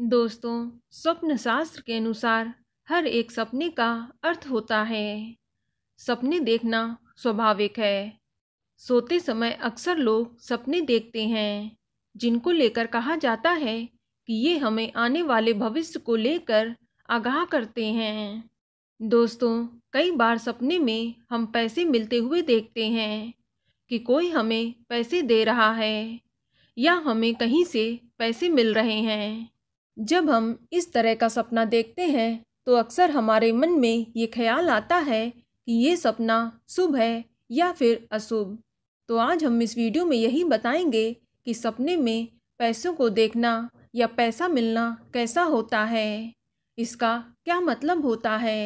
दोस्तों स्वप्न शास्त्र के अनुसार हर एक सपने का अर्थ होता है सपने देखना स्वाभाविक है सोते समय अक्सर लोग सपने देखते हैं जिनको लेकर कहा जाता है कि ये हमें आने वाले भविष्य को लेकर आगाह करते हैं दोस्तों कई बार सपने में हम पैसे मिलते हुए देखते हैं कि कोई हमें पैसे दे रहा है या हमें कहीं से पैसे मिल रहे हैं जब हम इस तरह का सपना देखते हैं तो अक्सर हमारे मन में ये ख्याल आता है कि ये सपना शुभ है या फिर अशुभ तो आज हम इस वीडियो में यही बताएंगे कि सपने में पैसों को देखना या पैसा मिलना कैसा होता है इसका क्या मतलब होता है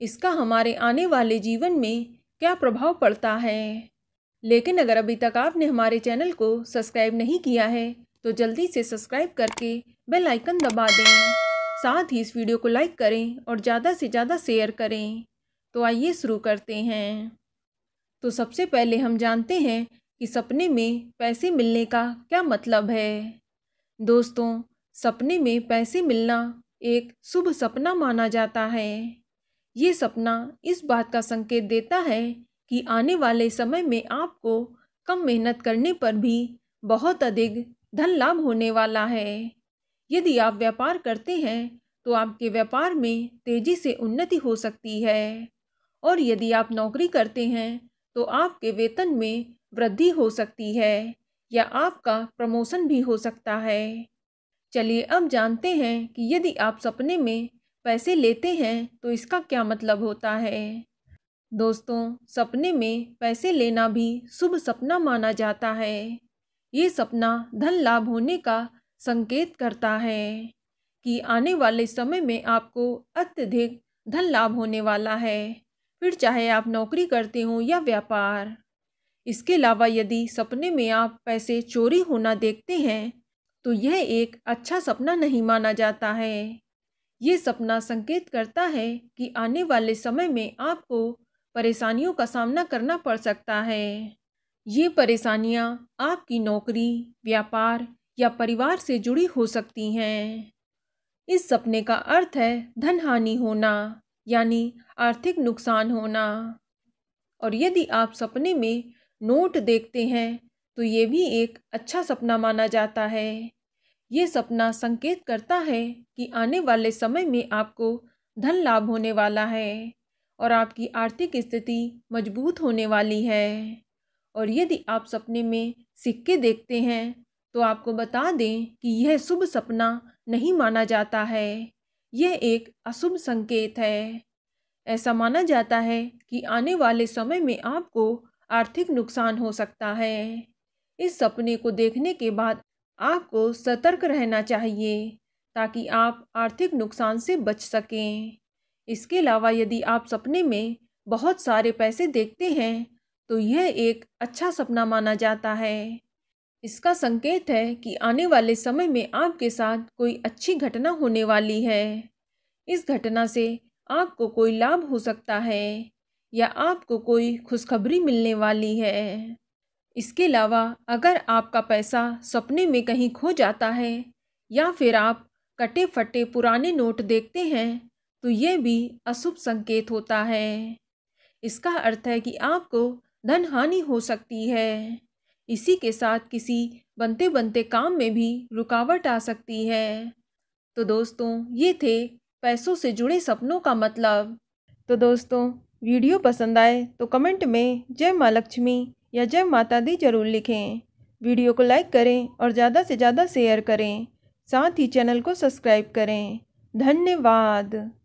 इसका हमारे आने वाले जीवन में क्या प्रभाव पड़ता है लेकिन अगर अभी तक आपने हमारे चैनल को सब्सक्राइब नहीं किया है तो जल्दी से सब्सक्राइब करके बेल आइकन दबा दें साथ ही इस वीडियो को लाइक करें और ज़्यादा से ज़्यादा शेयर करें तो आइए शुरू करते हैं तो सबसे पहले हम जानते हैं कि सपने में पैसे मिलने का क्या मतलब है दोस्तों सपने में पैसे मिलना एक शुभ सपना माना जाता है ये सपना इस बात का संकेत देता है कि आने वाले समय में आपको कम मेहनत करने पर भी बहुत अधिक धन लाभ होने वाला है यदि आप व्यापार करते हैं तो आपके व्यापार में तेजी से उन्नति हो सकती है और यदि आप नौकरी करते हैं तो आपके वेतन में वृद्धि हो सकती है या आपका प्रमोशन भी हो सकता है चलिए अब जानते हैं कि यदि आप सपने में पैसे लेते हैं तो इसका क्या मतलब होता है दोस्तों सपने में पैसे लेना भी शुभ सपना माना जाता है ये सपना धन लाभ होने का संकेत करता है कि आने वाले समय में आपको अत्यधिक धन लाभ होने वाला है फिर चाहे आप नौकरी करते हो या व्यापार इसके अलावा यदि सपने में आप पैसे चोरी होना देखते हैं तो यह एक अच्छा सपना नहीं माना जाता है ये सपना संकेत करता है कि आने वाले समय में आपको परेशानियों का सामना करना पड़ सकता है ये परेशानियाँ आपकी नौकरी व्यापार या परिवार से जुड़ी हो सकती हैं इस सपने का अर्थ है धन हानि होना यानी आर्थिक नुकसान होना और यदि आप सपने में नोट देखते हैं तो ये भी एक अच्छा सपना माना जाता है ये सपना संकेत करता है कि आने वाले समय में आपको धन लाभ होने वाला है और आपकी आर्थिक स्थिति मजबूत होने वाली है और यदि आप सपने में सिक्के देखते हैं तो आपको बता दें कि यह शुभ सपना नहीं माना जाता है यह एक अशुभ संकेत है ऐसा माना जाता है कि आने वाले समय में आपको आर्थिक नुकसान हो सकता है इस सपने को देखने के बाद आपको सतर्क रहना चाहिए ताकि आप आर्थिक नुकसान से बच सकें इसके अलावा यदि आप सपने में बहुत सारे पैसे देखते हैं तो यह एक अच्छा सपना माना जाता है इसका संकेत है कि आने वाले समय में आपके साथ कोई अच्छी घटना होने वाली है इस घटना से आपको कोई लाभ हो सकता है या आपको कोई खुशखबरी मिलने वाली है इसके अलावा अगर आपका पैसा सपने में कहीं खो जाता है या फिर आप कटे फटे पुराने नोट देखते हैं तो यह भी अशुभ संकेत होता है इसका अर्थ है कि आपको धन हानि हो सकती है इसी के साथ किसी बनते बनते काम में भी रुकावट आ सकती है तो दोस्तों ये थे पैसों से जुड़े सपनों का मतलब तो दोस्तों वीडियो पसंद आए तो कमेंट में जय माँ लक्ष्मी या जय माता दी जरूर लिखें वीडियो को लाइक करें और ज़्यादा से ज़्यादा शेयर करें साथ ही चैनल को सब्सक्राइब करें धन्यवाद